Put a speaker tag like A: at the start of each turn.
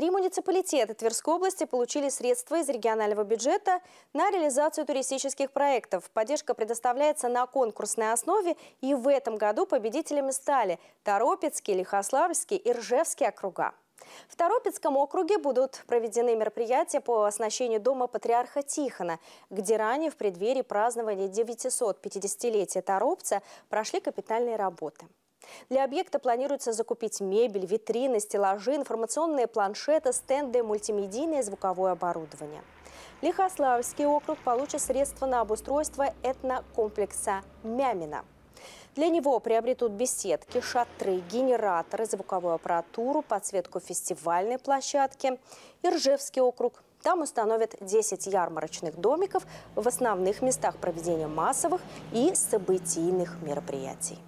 A: Три муниципалитета Тверской области получили средства из регионального бюджета на реализацию туристических проектов. Поддержка предоставляется на конкурсной основе, и в этом году победителями стали Торопецкий, Лихославльский и Ржевский округа. В Торопецком округе будут проведены мероприятия по оснащению дома патриарха Тихона, где ранее в преддверии празднования 950-летия Торопца прошли капитальные работы. Для объекта планируется закупить мебель, витрины, стеллажи, информационные планшеты, стенды, мультимедийное и звуковое оборудование. Лихославский округ получит средства на обустройство этнокомплекса «Мямина». Для него приобретут беседки, шатры, генераторы, звуковую аппаратуру, подсветку фестивальной площадки. Иржевский округ. Там установят 10 ярмарочных домиков в основных местах проведения массовых и событийных мероприятий.